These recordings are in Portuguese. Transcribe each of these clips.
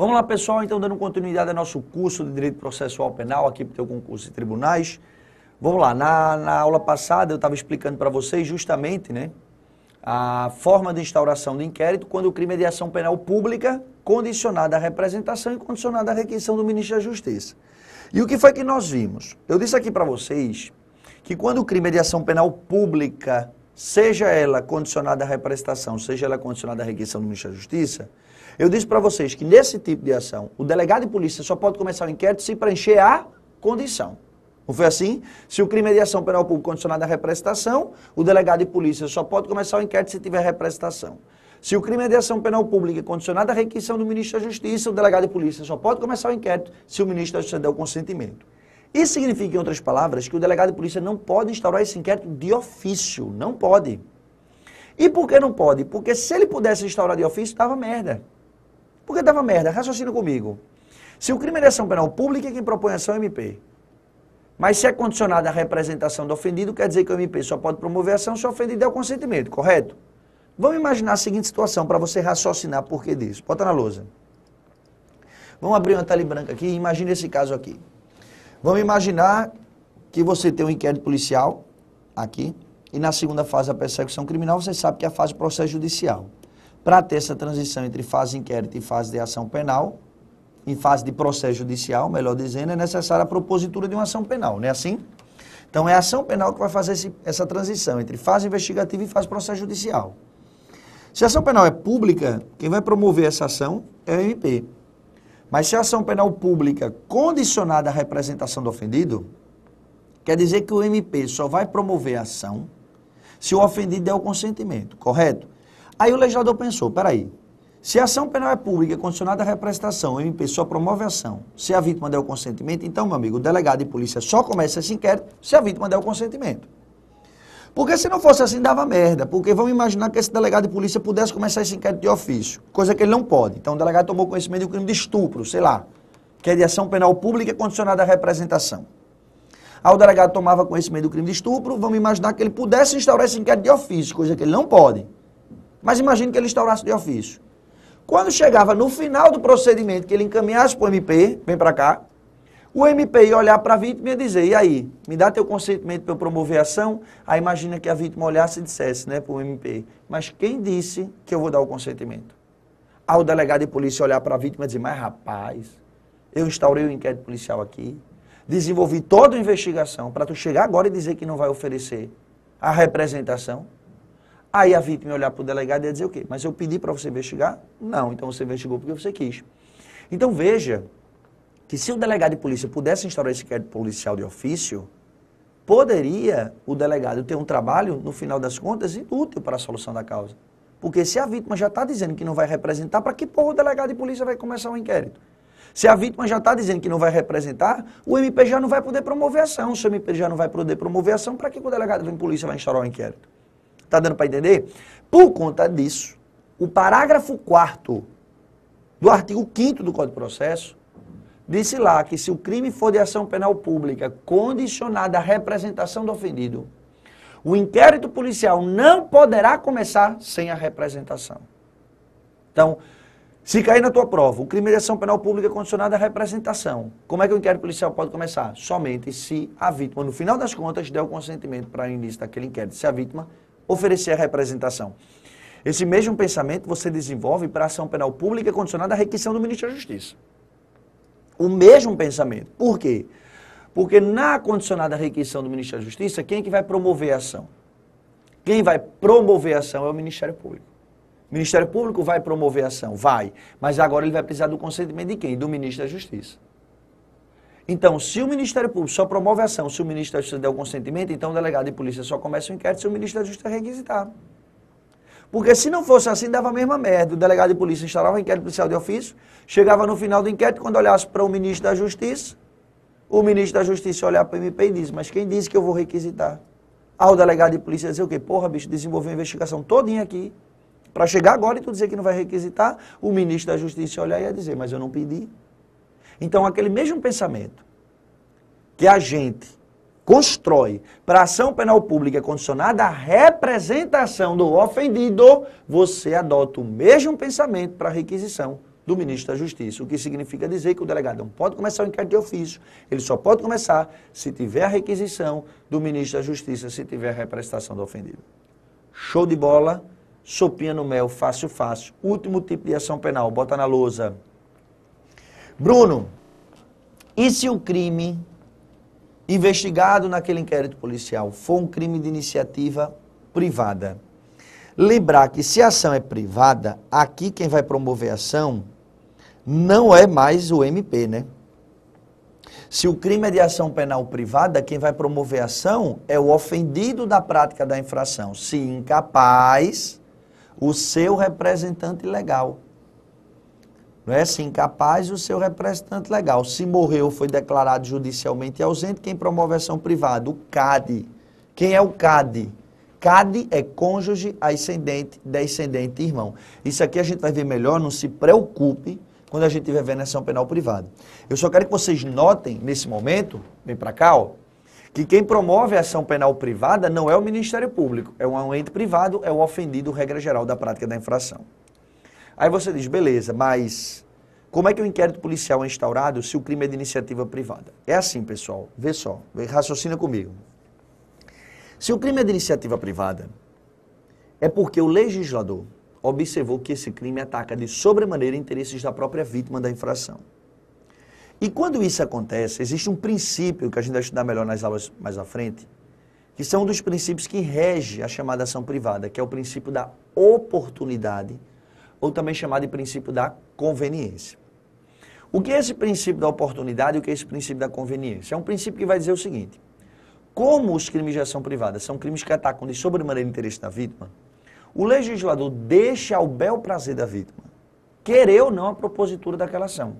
Vamos lá, pessoal, então, dando continuidade ao nosso curso de Direito Processual Penal aqui para o concurso de tribunais. Vamos lá, na, na aula passada eu estava explicando para vocês justamente né, a forma de instauração do inquérito quando o crime é de ação penal pública condicionada à representação e condicionada à requisição do Ministro da Justiça. E o que foi que nós vimos? Eu disse aqui para vocês que quando o crime é de ação penal pública, seja ela condicionada à representação, seja ela condicionada à requisição do Ministro da Justiça, eu disse para vocês que nesse tipo de ação, o delegado de polícia só pode começar o inquérito se preencher a condição. Não foi assim? Se o crime é de ação penal pública condicionada à representação, o delegado de polícia só pode começar o inquérito se tiver representação. Se o crime é de ação penal pública condicionada à requisição do ministro da Justiça, o delegado de polícia só pode começar o inquérito se o ministro da Justiça der o consentimento. Isso significa, em outras palavras, que o delegado de polícia não pode instaurar esse inquérito de ofício. Não pode. E por que não pode? Porque se ele pudesse instaurar de ofício, estava merda. Porque dava merda. Raciocina comigo. Se o crime é de ação penal pública, é quem propõe ação é o MP. Mas se é condicionada a representação do ofendido, quer dizer que o MP só pode promover ação se o ofendido der é o consentimento, correto? Vamos imaginar a seguinte situação para você raciocinar por que disso. Bota na lousa. Vamos abrir uma tela branca aqui e imagina esse caso aqui. Vamos imaginar que você tem um inquérito policial aqui e na segunda fase da persecução criminal você sabe que é a fase do processo judicial para ter essa transição entre fase de inquérito e fase de ação penal, em fase de processo judicial, melhor dizendo, é necessária a propositura de uma ação penal, não é assim? Então é a ação penal que vai fazer esse, essa transição entre fase investigativa e fase processo judicial. Se a ação penal é pública, quem vai promover essa ação é o MP. Mas se a ação penal pública condicionada à representação do ofendido, quer dizer que o MP só vai promover a ação se o ofendido der o consentimento, correto? Aí o legislador pensou, peraí, se a ação penal é pública, é condicionada à representação, o MP só promove a ação, se a vítima der o consentimento, então, meu amigo, o delegado de polícia só começa esse inquérito se a vítima der o consentimento. Porque se não fosse assim, dava merda. Porque vamos imaginar que esse delegado de polícia pudesse começar esse inquérito de ofício, coisa que ele não pode. Então o delegado tomou conhecimento de um crime de estupro, sei lá, que é de ação penal pública condicionada à representação. Aí o delegado tomava conhecimento do crime de estupro, vamos imaginar que ele pudesse instaurar esse inquérito de ofício, coisa que ele não pode. Mas imagine que ele instaurasse de ofício. Quando chegava no final do procedimento, que ele encaminhasse para o MP, vem para cá, o MP ia olhar para a vítima e ia dizer, e aí, me dá teu consentimento para eu promover a ação? Aí imagina que a vítima olhasse e dissesse né, para o MP, mas quem disse que eu vou dar o consentimento? Ao delegado de polícia olhar para a vítima e dizer, mas rapaz, eu instaurei o um inquérito policial aqui, desenvolvi toda a investigação para tu chegar agora e dizer que não vai oferecer a representação. Aí a vítima ia olhar para o delegado e ia dizer o quê? Mas eu pedi para você investigar? Não, então você investigou porque você quis. Então veja que se o delegado de polícia pudesse instaurar esse inquérito policial de ofício, poderia o delegado ter um trabalho, no final das contas, útil para a solução da causa. Porque se a vítima já está dizendo que não vai representar, para que porra o delegado de polícia vai começar um inquérito? Se a vítima já está dizendo que não vai representar, o MP já não vai poder promover ação. Se o MP já não vai poder promover ação, para que o delegado de polícia vai instaurar o um inquérito? Está dando para entender? Por conta disso, o parágrafo 4 do artigo 5 do Código de Processo disse lá que se o crime for de ação penal pública condicionada à representação do ofendido, o inquérito policial não poderá começar sem a representação. Então, se cair na tua prova, o crime de ação penal pública é condicionado à representação. Como é que o inquérito policial pode começar? Somente se a vítima, no final das contas, der o consentimento para o início daquele inquérito. Se a vítima oferecer a representação. Esse mesmo pensamento você desenvolve para a ação penal pública condicionada à requisição do Ministério da Justiça. O mesmo pensamento. Por quê? Porque na condicionada requisição do Ministério da Justiça, quem é que vai promover a ação? Quem vai promover a ação é o Ministério Público. O Ministério Público vai promover a ação? Vai. Mas agora ele vai precisar do consentimento de quem? Do Ministro da Justiça. Então, se o Ministério Público só promove a ação, se o Ministro da Justiça der o consentimento, então o delegado de polícia só começa o inquérito se o Ministro da Justiça requisitar. Porque se não fosse assim, dava a mesma merda. O delegado de polícia instalava o inquérito policial de ofício, chegava no final do inquérito, quando olhasse para o Ministro da Justiça, o Ministro da Justiça olhava para o MP e diz, mas quem disse que eu vou requisitar? Ah, o delegado de polícia dizer o quê? Porra, bicho, desenvolveu a investigação todinha aqui, para chegar agora e tu dizer que não vai requisitar, o Ministro da Justiça olhar e ia dizer, mas eu não pedi. Então, aquele mesmo pensamento que a gente constrói para a ação penal pública é condicionada à representação do ofendido, você adota o mesmo pensamento para a requisição do ministro da Justiça, o que significa dizer que o delegado não pode começar o inquérito de ofício, ele só pode começar se tiver a requisição do ministro da Justiça, se tiver a representação do ofendido. Show de bola, sopinha no mel, fácil, fácil. Último tipo de ação penal, bota na lousa. Bruno, e se o crime investigado naquele inquérito policial for um crime de iniciativa privada? Lembrar que se a ação é privada, aqui quem vai promover a ação não é mais o MP, né? Se o crime é de ação penal privada, quem vai promover a ação é o ofendido da prática da infração, se incapaz, o seu representante legal é? se incapaz, o seu representante legal. Se morreu, foi declarado judicialmente ausente, quem promove ação privada? O CAD. Quem é o CAD? CAD é cônjuge, ascendente, descendente, irmão. Isso aqui a gente vai ver melhor, não se preocupe quando a gente estiver vendo ação penal privada. Eu só quero que vocês notem, nesse momento, vem para cá, ó, que quem promove a ação penal privada não é o Ministério Público, é um ente privado, é o ofendido, regra geral da prática da infração. Aí você diz, beleza, mas como é que o inquérito policial é instaurado se o crime é de iniciativa privada? É assim, pessoal, vê só, raciocina comigo. Se o crime é de iniciativa privada, é porque o legislador observou que esse crime ataca de sobremaneira interesses da própria vítima da infração. E quando isso acontece, existe um princípio que a gente vai estudar melhor nas aulas mais à frente, que são um dos princípios que rege a chamada ação privada, que é o princípio da oportunidade ou também chamado de princípio da conveniência. O que é esse princípio da oportunidade e o que é esse princípio da conveniência? É um princípio que vai dizer o seguinte: como os crimes de ação privada são crimes que atacam de sobremaneira o interesse da vítima, o legislador deixa ao bel prazer da vítima, querer ou não a propositura daquela ação.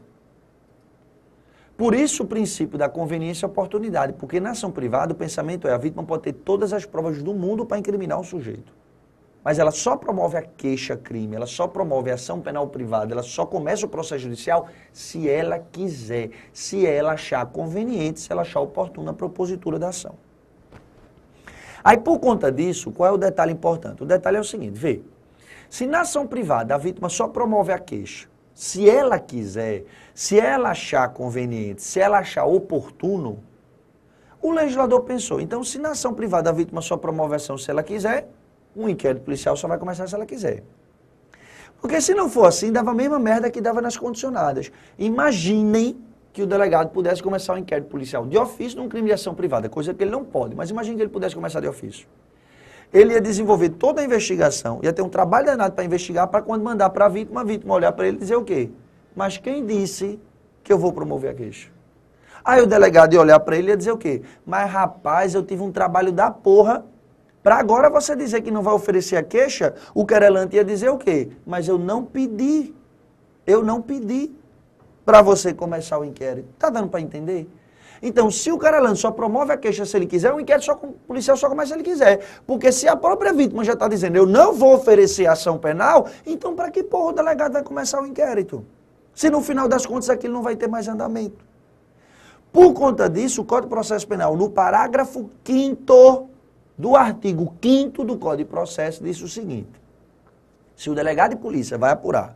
Por isso o princípio da conveniência e é oportunidade, porque na ação privada o pensamento é a vítima pode ter todas as provas do mundo para incriminar o sujeito mas ela só promove a queixa-crime, ela só promove a ação penal privada, ela só começa o processo judicial se ela quiser, se ela achar conveniente, se ela achar oportuna a propositura da ação. Aí, por conta disso, qual é o detalhe importante? O detalhe é o seguinte, vê. Se na ação privada a vítima só promove a queixa, se ela quiser, se ela achar conveniente, se ela achar oportuno, o legislador pensou, então se na ação privada a vítima só promove a ação se ela quiser, um inquérito policial só vai começar se ela quiser. Porque se não for assim, dava a mesma merda que dava nas condicionadas. Imaginem que o delegado pudesse começar um inquérito policial de ofício num crime de ação privada, coisa que ele não pode, mas imagine que ele pudesse começar de ofício. Ele ia desenvolver toda a investigação, ia ter um trabalho danado para investigar, para quando mandar para a vítima, a vítima olhar para ele e dizer o quê? Mas quem disse que eu vou promover a queixa? Aí o delegado ia olhar para ele e ia dizer o quê? Mas rapaz, eu tive um trabalho da porra para agora você dizer que não vai oferecer a queixa, o querelante ia dizer o quê? Mas eu não pedi. Eu não pedi para você começar o inquérito. Tá dando para entender? Então, se o querelante só promove a queixa se ele quiser, o inquérito só, o policial só começa se ele quiser. Porque se a própria vítima já está dizendo, eu não vou oferecer ação penal, então para que porra o delegado vai começar o inquérito? Se no final das contas aquilo não vai ter mais andamento. Por conta disso, o Código de Processo Penal, no parágrafo 5 do artigo 5 do Código de Processo diz o seguinte: se o delegado de polícia vai apurar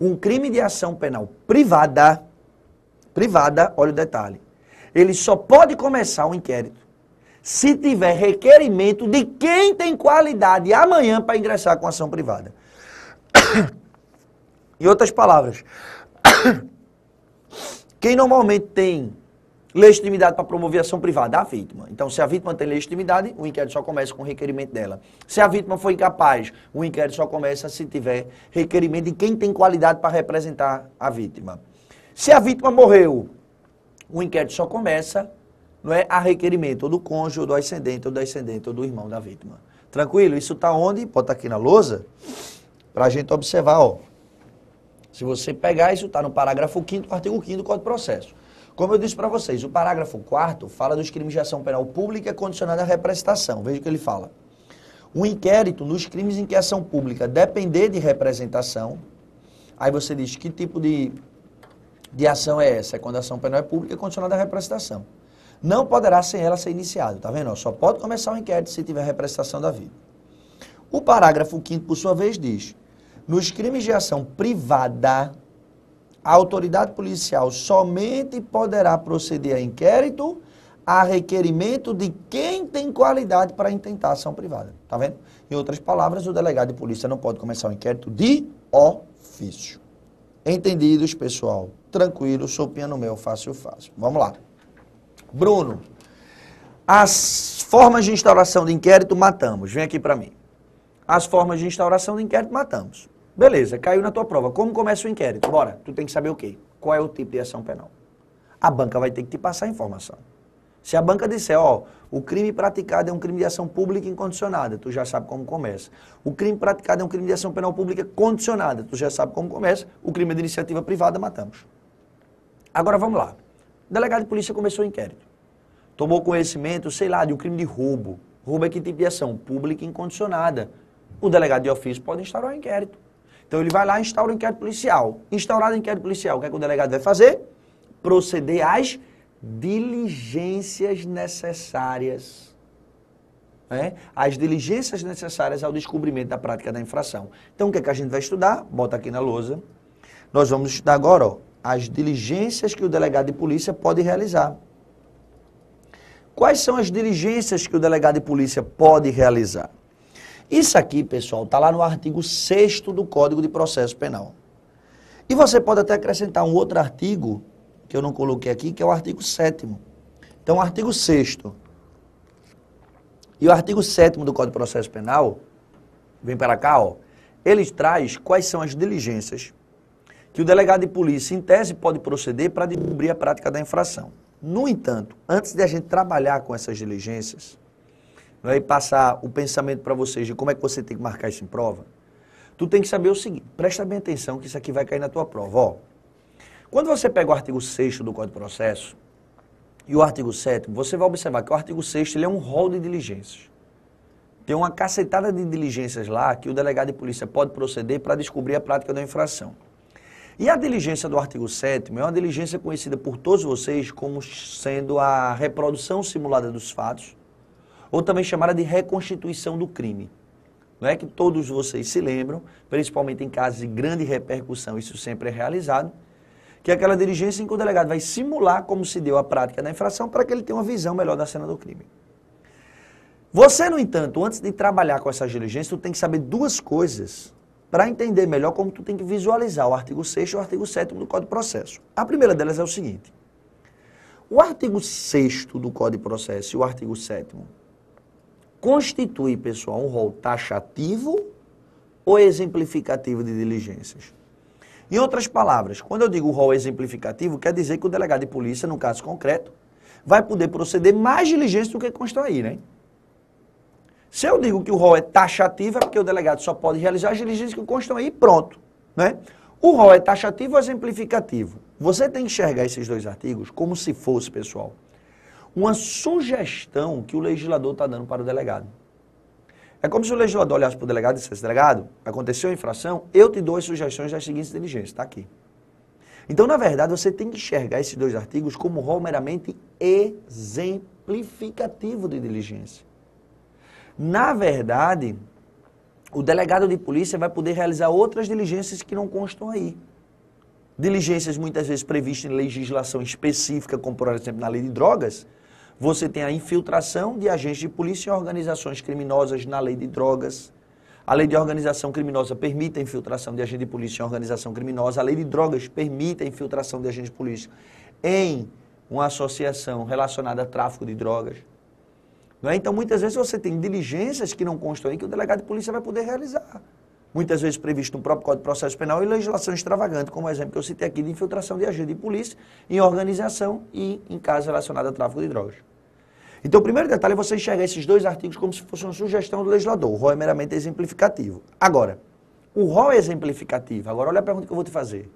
um crime de ação penal privada, privada, olha o detalhe, ele só pode começar o um inquérito se tiver requerimento de quem tem qualidade amanhã para ingressar com ação privada. em outras palavras, quem normalmente tem Legitimidade para promover ação privada da vítima. Então, se a vítima tem legitimidade, o inquérito só começa com o requerimento dela. Se a vítima foi incapaz, o inquérito só começa se tiver requerimento de quem tem qualidade para representar a vítima. Se a vítima morreu, o inquérito só começa, não é a requerimento ou do cônjuge, ou do ascendente, ou do ascendente, ou do irmão da vítima. Tranquilo? Isso está onde? Pode estar tá aqui na lousa, para a gente observar, ó. Se você pegar, isso está no parágrafo 5 do artigo 5 do Código de Processo. Como eu disse para vocês, o parágrafo 4 fala dos crimes de ação penal pública condicionada à representação. Veja o que ele fala. O inquérito nos crimes em que a ação pública depender de representação, aí você diz que tipo de, de ação é essa? É quando a ação penal é pública é condicionada à representação. Não poderá sem ela ser iniciado, tá vendo? Só pode começar o inquérito se tiver representação da vida. O parágrafo 5 por sua vez, diz: nos crimes de ação privada a autoridade policial somente poderá proceder a inquérito a requerimento de quem tem qualidade para intentar ação privada. Tá vendo? Em outras palavras, o delegado de polícia não pode começar o um inquérito de ofício. Entendidos, pessoal? Tranquilo, sou piano meu, fácil, fácil. Vamos lá. Bruno, as formas de instauração de inquérito matamos. Vem aqui para mim. As formas de instauração de inquérito matamos. Beleza, caiu na tua prova. Como começa o inquérito? Bora, tu tem que saber o quê? Qual é o tipo de ação penal? A banca vai ter que te passar a informação. Se a banca disser, ó, o crime praticado é um crime de ação pública incondicionada, tu já sabe como começa. O crime praticado é um crime de ação penal pública condicionada, tu já sabe como começa. O crime é de iniciativa privada, matamos. Agora vamos lá. O delegado de polícia começou o inquérito. Tomou conhecimento, sei lá, de um crime de roubo. Roubo é que tipo de ação? Pública incondicionada. O delegado de ofício pode instaurar o um inquérito. Então ele vai lá e instaura o um inquérito policial. Instaurado o inquérito policial, o que é que o delegado vai fazer? Proceder às diligências necessárias. Né? As diligências necessárias ao descobrimento da prática da infração. Então o que é que a gente vai estudar? Bota aqui na lousa. Nós vamos estudar agora ó, as diligências que o delegado de polícia pode realizar. Quais são as diligências que o delegado de polícia pode realizar? Isso aqui, pessoal, está lá no artigo 6 do Código de Processo Penal. E você pode até acrescentar um outro artigo, que eu não coloquei aqui, que é o artigo 7 Então, o artigo 6 E o artigo 7 do Código de Processo Penal, vem para cá, ó, ele traz quais são as diligências que o delegado de polícia, em tese, pode proceder para descobrir a prática da infração. No entanto, antes de a gente trabalhar com essas diligências, né, e passar o pensamento para vocês de como é que você tem que marcar isso em prova, tu tem que saber o seguinte, presta bem atenção que isso aqui vai cair na tua prova. Ó, quando você pega o artigo 6 do Código de Processo e o artigo 7 você vai observar que o artigo 6 ele é um rol de diligências. Tem uma cacetada de diligências lá que o delegado de polícia pode proceder para descobrir a prática da infração. E a diligência do artigo 7 é uma diligência conhecida por todos vocês como sendo a reprodução simulada dos fatos ou também chamada de reconstituição do crime. Não é que todos vocês se lembram, principalmente em casos de grande repercussão, isso sempre é realizado, que é aquela diligência em que o delegado vai simular como se deu a prática da infração para que ele tenha uma visão melhor da cena do crime. Você, no entanto, antes de trabalhar com essa diligência tu tem que saber duas coisas para entender melhor como tu tem que visualizar o artigo 6 e o artigo 7 do Código de Processo. A primeira delas é o seguinte. O artigo 6 do Código de Processo e o artigo 7 constitui, pessoal, um rol taxativo ou exemplificativo de diligências? Em outras palavras, quando eu digo rol exemplificativo, quer dizer que o delegado de polícia, no caso concreto, vai poder proceder mais diligência do que aí, né? Se eu digo que o rol é taxativo, é porque o delegado só pode realizar as diligências que constam aí e pronto, né? O rol é taxativo ou exemplificativo? Você tem que enxergar esses dois artigos como se fosse, pessoal, uma sugestão que o legislador está dando para o delegado. É como se o legislador olhasse para o delegado e dissesse, delegado, aconteceu a infração, eu te dou as sugestões das seguintes diligências, está aqui. Então, na verdade, você tem que enxergar esses dois artigos como rol meramente exemplificativo de diligência. Na verdade, o delegado de polícia vai poder realizar outras diligências que não constam aí. Diligências muitas vezes previstas em legislação específica, como por exemplo na lei de drogas, você tem a infiltração de agentes de polícia em organizações criminosas na lei de drogas. A lei de organização criminosa permite a infiltração de agente de polícia em organização criminosa. A lei de drogas permite a infiltração de agente de polícia em uma associação relacionada a tráfico de drogas. É? Então, muitas vezes você tem diligências que não constam aí que o delegado de polícia vai poder realizar. Muitas vezes previsto no próprio Código de Processo Penal e legislação extravagante, como o exemplo que eu citei aqui de infiltração de agente de polícia em organização e em casos relacionados a tráfico de drogas. Então, o primeiro detalhe é você enxergar esses dois artigos como se fosse uma sugestão do legislador. O rol é meramente exemplificativo. Agora, o rol é exemplificativo. Agora, olha a pergunta que eu vou te fazer.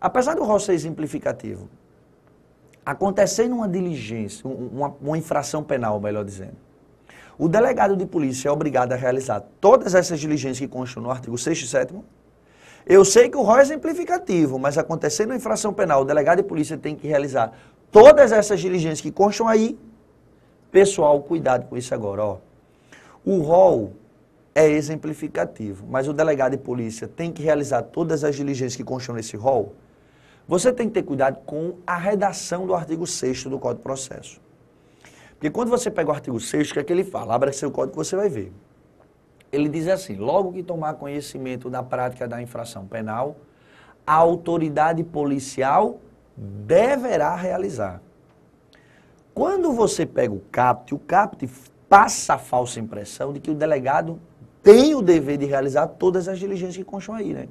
Apesar do rol ser exemplificativo, acontecendo uma diligência, uma, uma infração penal, melhor dizendo, o delegado de polícia é obrigado a realizar todas essas diligências que constam no artigo 6 e 7 eu sei que o rol é exemplificativo, mas acontecendo uma infração penal, o delegado de polícia tem que realizar todas essas diligências que constam aí Pessoal, cuidado com isso agora, ó. O rol é exemplificativo, mas o delegado de polícia tem que realizar todas as diligências que constam nesse rol. Você tem que ter cuidado com a redação do artigo 6 do Código de Processo. Porque quando você pega o artigo 6, o que é que ele fala? Abra seu código que você vai ver. Ele diz assim: logo que tomar conhecimento da prática da infração penal, a autoridade policial deverá realizar. Quando você pega o CAPT, o CAPT passa a falsa impressão de que o delegado tem o dever de realizar todas as diligências que constam aí, né?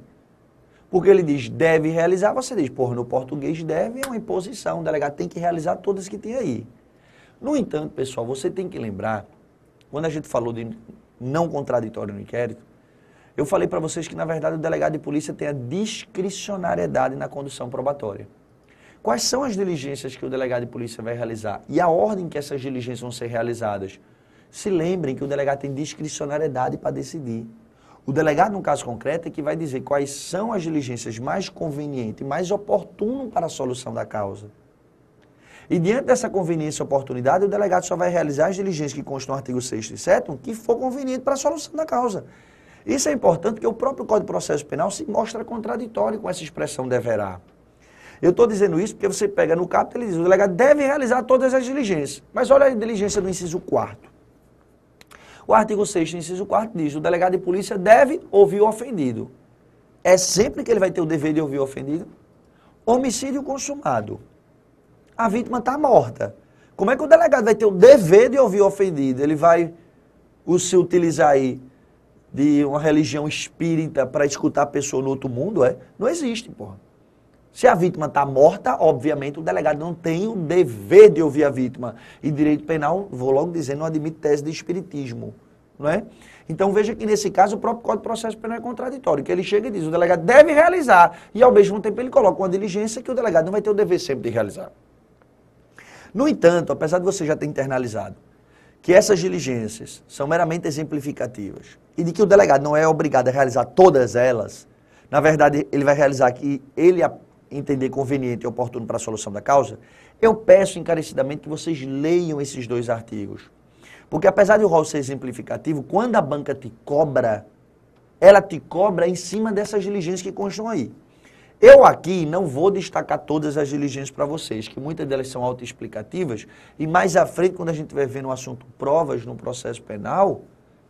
Porque ele diz deve realizar, você diz, porra, no português deve é uma imposição, o delegado tem que realizar todas que tem aí. No entanto, pessoal, você tem que lembrar, quando a gente falou de não contraditório no inquérito, eu falei para vocês que, na verdade, o delegado de polícia tem a discricionariedade na condução probatória. Quais são as diligências que o delegado de polícia vai realizar e a ordem que essas diligências vão ser realizadas? Se lembrem que o delegado tem discricionariedade para decidir. O delegado, num caso concreto, é que vai dizer quais são as diligências mais convenientes, mais oportunas para a solução da causa. E diante dessa conveniência e oportunidade, o delegado só vai realizar as diligências que constam no artigo 6 e 7 que for conveniente para a solução da causa. Isso é importante porque o próprio Código de Processo Penal se mostra contraditório com essa expressão deverá. Eu estou dizendo isso porque você pega no capítulo ele diz, o delegado deve realizar todas as diligências. Mas olha a diligência do inciso 4 O artigo 6 inciso 4 diz, o delegado de polícia deve ouvir o ofendido. É sempre que ele vai ter o dever de ouvir o ofendido? Homicídio consumado. A vítima está morta. Como é que o delegado vai ter o dever de ouvir o ofendido? Ele vai se utilizar aí de uma religião espírita para escutar a pessoa no outro mundo, é? Não existe, porra. Se a vítima está morta, obviamente o delegado não tem o dever de ouvir a vítima. E direito penal, vou logo dizer, não admite tese de espiritismo. Não é? Então veja que nesse caso o próprio Código de Processo Penal é contraditório, que ele chega e diz, o delegado deve realizar, e ao mesmo tempo ele coloca uma diligência que o delegado não vai ter o dever sempre de realizar. No entanto, apesar de você já ter internalizado que essas diligências são meramente exemplificativas e de que o delegado não é obrigado a realizar todas elas, na verdade ele vai realizar que ele apenas entender conveniente e oportuno para a solução da causa, eu peço encarecidamente que vocês leiam esses dois artigos. Porque apesar de o rol ser exemplificativo, quando a banca te cobra, ela te cobra em cima dessas diligências que constam aí. Eu aqui não vou destacar todas as diligências para vocês, que muitas delas são autoexplicativas, e mais à frente, quando a gente vai ver no assunto provas no processo penal,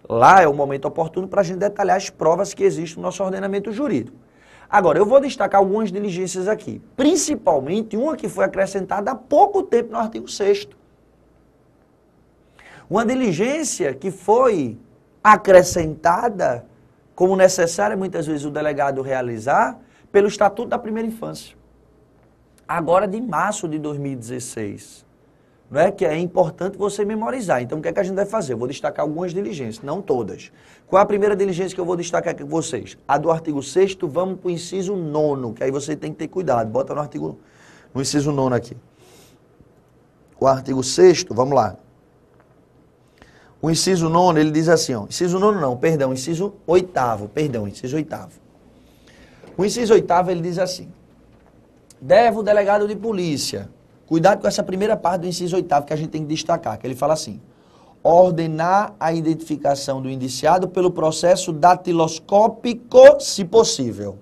lá é o momento oportuno para a gente detalhar as provas que existem no nosso ordenamento jurídico. Agora, eu vou destacar algumas diligências aqui, principalmente uma que foi acrescentada há pouco tempo no artigo 6 Uma diligência que foi acrescentada como necessária muitas vezes o delegado realizar pelo Estatuto da Primeira Infância. Agora de março de 2016 né, que é importante você memorizar. Então, o que, é que a gente deve fazer? Eu vou destacar algumas diligências, não todas. Qual é a primeira diligência que eu vou destacar aqui com vocês? A do artigo 6 vamos para o inciso 9, que aí você tem que ter cuidado. Bota no artigo, no inciso 9 aqui. O artigo 6 vamos lá. O inciso 9 ele diz assim, ó, inciso 9 não, perdão, inciso 8 perdão, inciso 8 O inciso 8 ele diz assim, deve o delegado de polícia Cuidado com essa primeira parte do inciso oitavo que a gente tem que destacar, que ele fala assim: ordenar a identificação do indiciado pelo processo datiloscópico, se possível.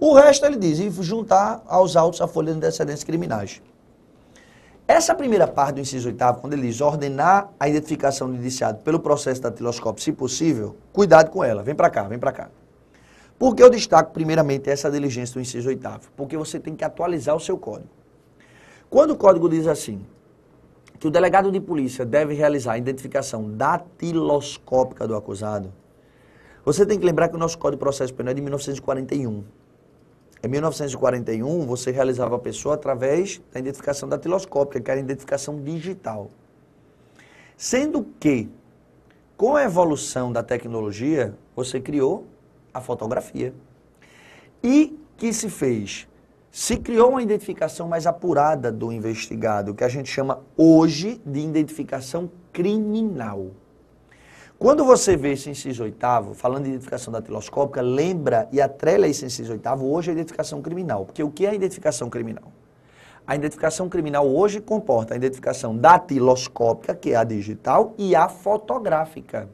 O resto ele diz, e juntar aos autos a folha de antecedentes criminais. Essa primeira parte do inciso oitavo, quando ele diz ordenar a identificação do indiciado pelo processo datiloscópico, se possível, cuidado com ela. Vem para cá, vem para cá. Por que eu destaco primeiramente essa diligência do inciso oitavo? Porque você tem que atualizar o seu código. Quando o código diz assim, que o delegado de polícia deve realizar a identificação datiloscópica do acusado, você tem que lembrar que o nosso Código de Processo Penal é de 1941. Em 1941, você realizava a pessoa através da identificação datiloscópica, que era a identificação digital. Sendo que, com a evolução da tecnologia, você criou a fotografia. E que se fez se criou uma identificação mais apurada do investigado, que a gente chama hoje de identificação criminal. Quando você vê esse inciso oitavo, falando de identificação datiloscópica, lembra e atrela esse inciso oitavo hoje a identificação criminal. Porque o que é a identificação criminal? A identificação criminal hoje comporta a identificação datiloscópica, que é a digital, e a fotográfica.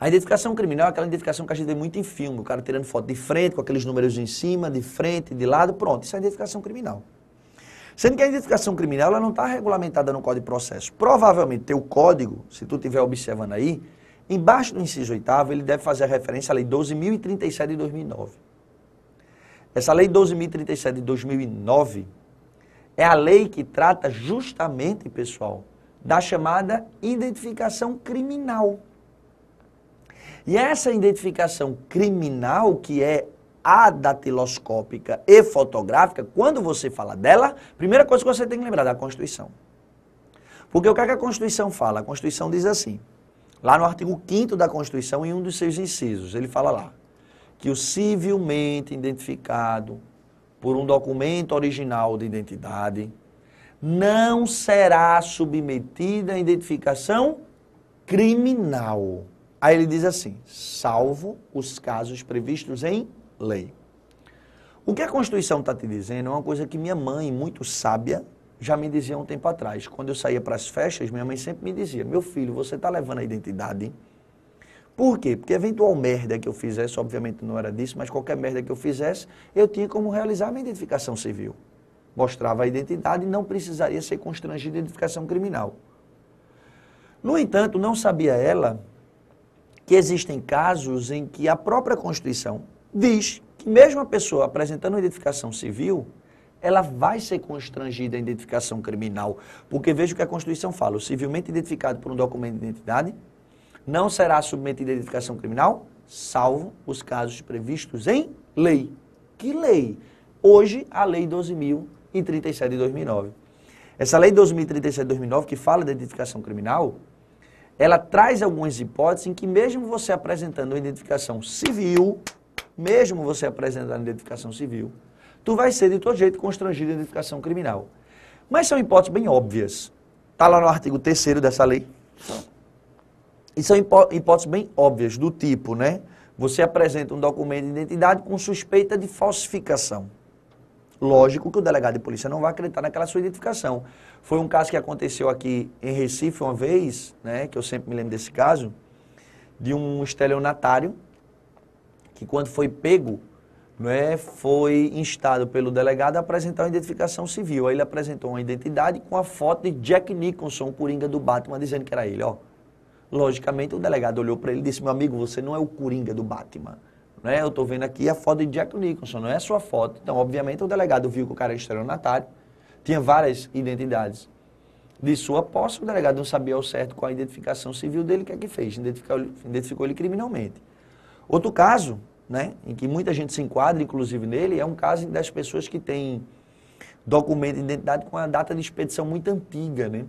A identificação criminal é aquela identificação que a gente vê muito em filme, o cara tirando foto de frente, com aqueles números em cima, de frente, de lado, pronto, isso é identificação criminal. Sendo que a identificação criminal ela não está regulamentada no Código de Processo. Provavelmente, teu código, se tu estiver observando aí, embaixo do inciso 8 ele deve fazer referência à Lei 12.037 de 2009. Essa Lei 12.037 de 2009 é a lei que trata justamente, pessoal, da chamada identificação criminal. E essa identificação criminal, que é a datiloscópica e fotográfica, quando você fala dela, primeira coisa que você tem que lembrar é da Constituição. Porque o que, é que a Constituição fala? A Constituição diz assim, lá no artigo 5 da Constituição, em um dos seus incisos, ele fala lá, que o civilmente identificado por um documento original de identidade não será submetido à identificação criminal. Aí ele diz assim: salvo os casos previstos em lei. O que a Constituição está te dizendo é uma coisa que minha mãe, muito sábia, já me dizia um tempo atrás. Quando eu saía para as festas, minha mãe sempre me dizia: Meu filho, você está levando a identidade. Por quê? Porque eventual merda que eu fizesse, obviamente não era disso, mas qualquer merda que eu fizesse, eu tinha como realizar a minha identificação civil. Mostrava a identidade e não precisaria ser constrangido em identificação criminal. No entanto, não sabia ela que existem casos em que a própria Constituição diz que mesmo a pessoa apresentando uma identificação civil, ela vai ser constrangida à identificação criminal, porque veja o que a Constituição fala, o civilmente identificado por um documento de identidade não será submetido à identificação criminal, salvo os casos previstos em lei. Que lei? Hoje, a Lei 12.037 de 2009. Essa Lei 12.037 de 2009, que fala da identificação criminal, ela traz algumas hipóteses em que mesmo você apresentando uma identificação civil, mesmo você apresentando uma identificação civil, tu vai ser de todo jeito constrangido em identificação criminal. Mas são hipóteses bem óbvias. Está lá no artigo 3 dessa lei. E são hipó hipóteses bem óbvias, do tipo, né? Você apresenta um documento de identidade com suspeita de falsificação. Lógico que o delegado de polícia não vai acreditar naquela sua identificação. Foi um caso que aconteceu aqui em Recife uma vez, né, que eu sempre me lembro desse caso, de um estelionatário que quando foi pego, né, foi instado pelo delegado a apresentar uma identificação civil. Aí ele apresentou uma identidade com a foto de Jack Nicholson, o Coringa do Batman, dizendo que era ele, ó. Logicamente, o delegado olhou para ele e disse: Meu amigo, você não é o Coringa do Batman né? Eu estou vendo aqui a foto de Jack Nicholson, não é a sua foto. Então, obviamente, o delegado viu que o cara era estelionatário, tinha várias identidades de sua posse, o delegado não sabia ao certo qual a identificação civil dele, o que é que fez? Identificou, identificou ele criminalmente. Outro caso, né, em que muita gente se enquadra, inclusive nele, é um caso das pessoas que têm documento de identidade com a data de expedição muito antiga, né?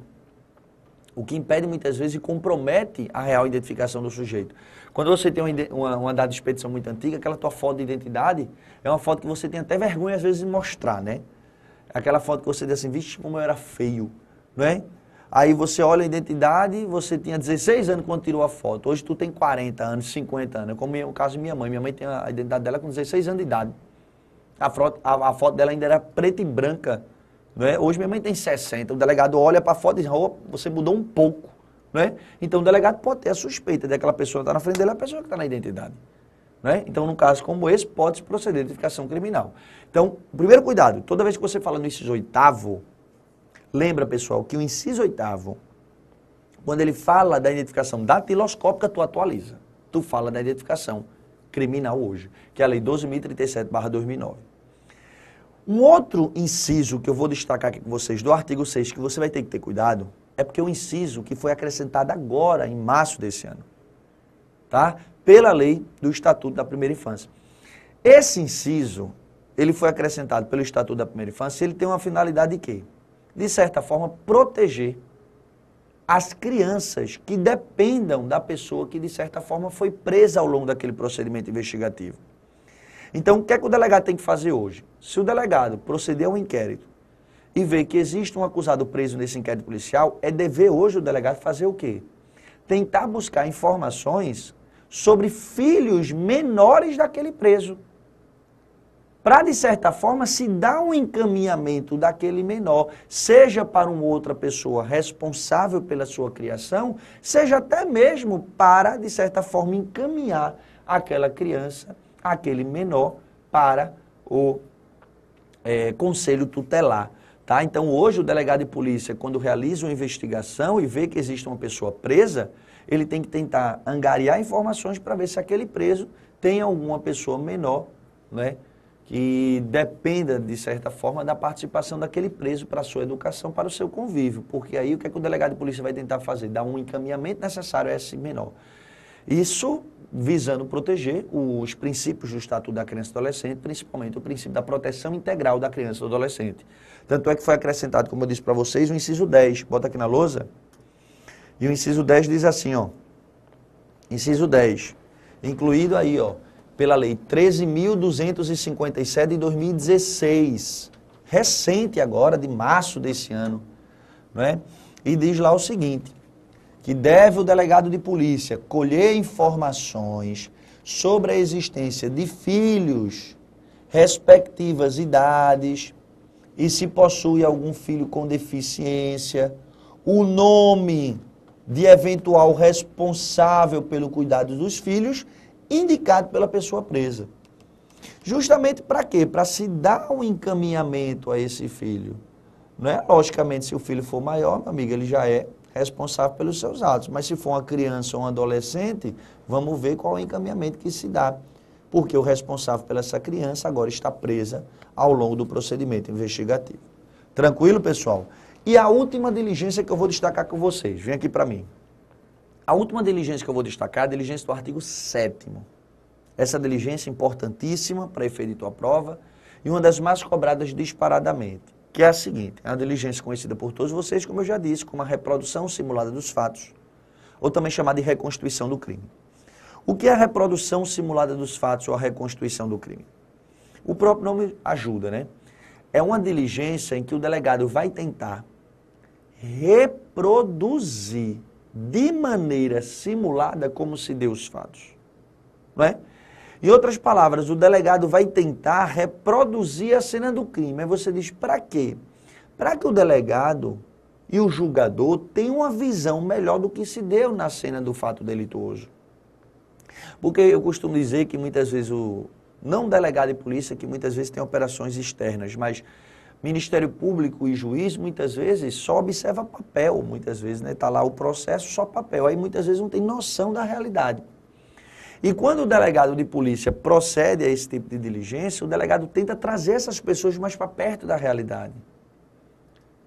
O que impede muitas vezes e compromete a real identificação do sujeito. Quando você tem uma, uma, data de expedição muito antiga, aquela tua foto de identidade é uma foto que você tem até vergonha às vezes de mostrar, né? Aquela foto que você diz assim, vixe, como eu era feio, não é? Aí você olha a identidade, você tinha 16 anos quando tirou a foto. Hoje tu tem 40 anos, 50 anos. É como é o caso de minha mãe. Minha mãe tem a identidade dela com 16 anos de idade. A foto, a, a foto dela ainda era preta e branca. é? Hoje minha mãe tem 60. O delegado olha para a foto e diz, oh, você mudou um pouco. Né? Então o delegado pode ter a suspeita de aquela pessoa que está na frente dele, a pessoa que está na identidade. Né? Então, num caso como esse, pode-se proceder à identificação criminal. Então, primeiro cuidado, toda vez que você fala no inciso oitavo, lembra, pessoal, que o inciso oitavo, quando ele fala da identificação datiloscópica, tu atualiza. Tu fala da identificação criminal hoje, que é a Lei 12.037-2009. Um outro inciso que eu vou destacar aqui com vocês do artigo 6, que você vai ter que ter cuidado, é porque o inciso que foi acrescentado agora, em março desse ano, tá? pela lei do Estatuto da Primeira Infância. Esse inciso, ele foi acrescentado pelo Estatuto da Primeira Infância, ele tem uma finalidade de quê? De certa forma, proteger as crianças que dependam da pessoa que, de certa forma, foi presa ao longo daquele procedimento investigativo. Então, o que é que o delegado tem que fazer hoje? Se o delegado proceder a um inquérito e ver que existe um acusado preso nesse inquérito policial, é dever hoje o delegado fazer o quê? Tentar buscar informações sobre filhos menores daquele preso. Para, de certa forma, se dar um encaminhamento daquele menor, seja para uma outra pessoa responsável pela sua criação, seja até mesmo para, de certa forma, encaminhar aquela criança, aquele menor, para o é, conselho tutelar. Tá? Então, hoje, o delegado de polícia, quando realiza uma investigação e vê que existe uma pessoa presa, ele tem que tentar angariar informações para ver se aquele preso tem alguma pessoa menor, né? que dependa, de certa forma, da participação daquele preso para a sua educação, para o seu convívio. Porque aí o que, é que o delegado de polícia vai tentar fazer? Dar um encaminhamento necessário a esse menor. Isso visando proteger os princípios do Estatuto da Criança e do Adolescente, principalmente o princípio da proteção integral da criança e do adolescente. Tanto é que foi acrescentado, como eu disse para vocês, o inciso 10. Bota aqui na lousa. E o inciso 10 diz assim, ó. Inciso 10. Incluído aí, ó, pela lei 13.257 de 2016. Recente agora, de março desse ano. Não é? E diz lá o seguinte, que deve o delegado de polícia colher informações sobre a existência de filhos, respectivas idades, e se possui algum filho com deficiência, o nome de eventual responsável pelo cuidado dos filhos, indicado pela pessoa presa. Justamente para quê? Para se dar um encaminhamento a esse filho. Não é? Logicamente, se o filho for maior, meu amiga, ele já é responsável pelos seus atos. Mas se for uma criança ou um adolescente, vamos ver qual é o encaminhamento que se dá porque o responsável pela essa criança agora está presa ao longo do procedimento investigativo. Tranquilo, pessoal? E a última diligência que eu vou destacar com vocês, vem aqui para mim. A última diligência que eu vou destacar é a diligência do artigo 7 Essa diligência é importantíssima para efeito tua prova e uma das mais cobradas disparadamente, que é a seguinte, é uma diligência conhecida por todos vocês, como eu já disse, como a reprodução simulada dos fatos, ou também chamada de reconstituição do crime. O que é a reprodução simulada dos fatos ou a reconstituição do crime? O próprio nome ajuda, né? É uma diligência em que o delegado vai tentar reproduzir de maneira simulada como se deu os fatos. Não é? Em outras palavras, o delegado vai tentar reproduzir a cena do crime. Aí você diz, para quê? Para que o delegado e o julgador tenham uma visão melhor do que se deu na cena do fato delituoso. Porque eu costumo dizer que muitas vezes o não delegado de polícia, que muitas vezes tem operações externas, mas Ministério Público e juiz muitas vezes só observa papel, muitas vezes, né? Está lá o processo, só papel. Aí muitas vezes não tem noção da realidade. E quando o delegado de polícia procede a esse tipo de diligência, o delegado tenta trazer essas pessoas mais para perto da realidade.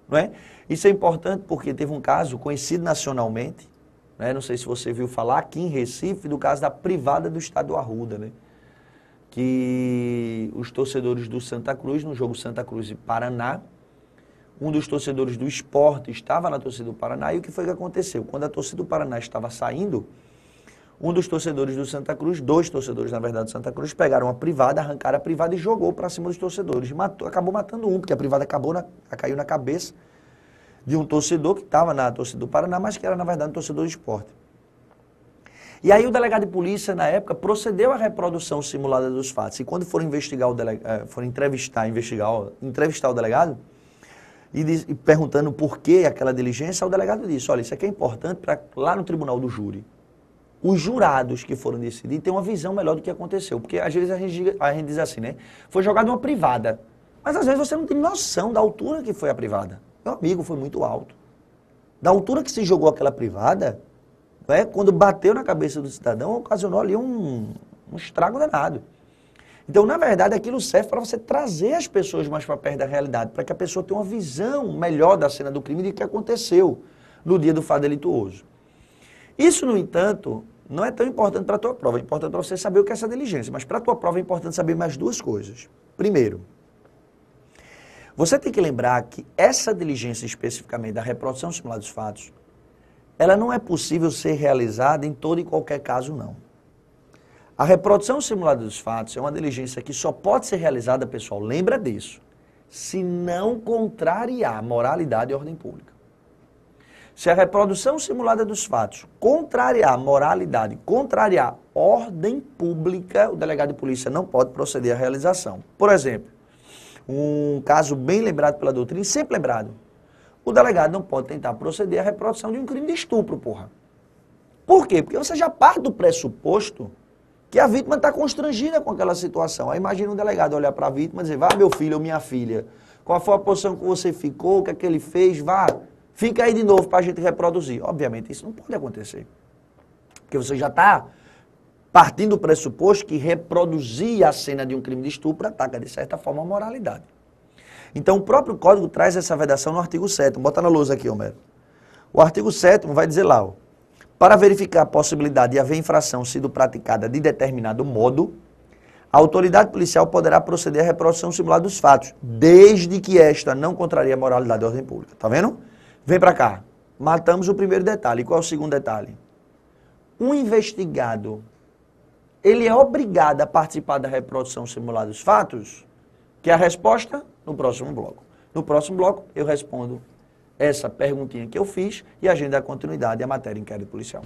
Não é? Isso é importante porque teve um caso conhecido nacionalmente, né? Não sei se você viu falar aqui em Recife do caso da privada do estado Arruda, né? que os torcedores do Santa Cruz, no jogo Santa Cruz e Paraná, um dos torcedores do esporte estava na torcida do Paraná e o que foi que aconteceu? Quando a torcida do Paraná estava saindo, um dos torcedores do Santa Cruz, dois torcedores na verdade do Santa Cruz, pegaram a privada, arrancaram a privada e jogou para cima dos torcedores. Matou, acabou matando um, porque a privada acabou na, caiu na cabeça de um torcedor que estava na torcida do Paraná, mas que era, na verdade, um torcedor de esporte. E aí o delegado de polícia, na época, procedeu à reprodução simulada dos fatos. E quando foram investigar o delegado, eh, foram entrevistar, investigar, entrevistar o delegado, e, diz, e, perguntando por que aquela diligência, o delegado disse, olha, isso aqui é importante para lá no tribunal do júri. Os jurados que foram decidir têm uma visão melhor do que aconteceu. Porque às vezes a gente, a gente diz assim, né? Foi jogada uma privada. Mas às vezes você não tem noção da altura que foi a privada. Meu amigo, foi muito alto. Da altura que se jogou aquela privada, né, quando bateu na cabeça do cidadão, ocasionou ali um, um estrago danado. Então, na verdade, aquilo serve para você trazer as pessoas mais para perto da realidade, para que a pessoa tenha uma visão melhor da cena do crime e do que aconteceu no dia do fato delituoso. Isso, no entanto, não é tão importante para a tua prova. É importante para você saber o que é essa diligência. Mas para a tua prova é importante saber mais duas coisas. Primeiro, você tem que lembrar que essa diligência especificamente da reprodução simulada dos fatos, ela não é possível ser realizada em todo e qualquer caso, não. A reprodução simulada dos fatos é uma diligência que só pode ser realizada, pessoal, lembra disso, se não contrariar moralidade e ordem pública. Se a reprodução simulada dos fatos contrariar moralidade, contrariar ordem pública, o delegado de polícia não pode proceder à realização. Por exemplo, um caso bem lembrado pela doutrina, sempre lembrado. O delegado não pode tentar proceder à reprodução de um crime de estupro, porra. Por quê? Porque você já parte do pressuposto que a vítima está constrangida com aquela situação. Aí imagina um delegado olhar para a vítima e dizer, vá meu filho ou minha filha, qual foi a posição que você ficou, o que é que ele fez, vá, fica aí de novo para a gente reproduzir. Obviamente isso não pode acontecer. Porque você já está partindo do pressuposto que reproduzir a cena de um crime de estupro ataca, de certa forma, a moralidade. Então, o próprio código traz essa vedação no artigo 7. Bota na lousa aqui, Homero. O artigo 7 vai dizer lá, ó, para verificar a possibilidade de haver infração sido praticada de determinado modo, a autoridade policial poderá proceder à reprodução simulada dos fatos, desde que esta não contraria a moralidade da ordem pública. Tá vendo? Vem para cá. Matamos o primeiro detalhe. Qual é o segundo detalhe? Um investigado ele é obrigado a participar da reprodução simulada dos fatos? Que é a resposta no próximo bloco. No próximo bloco eu respondo essa perguntinha que eu fiz e a continuidade à matéria inquérito policial.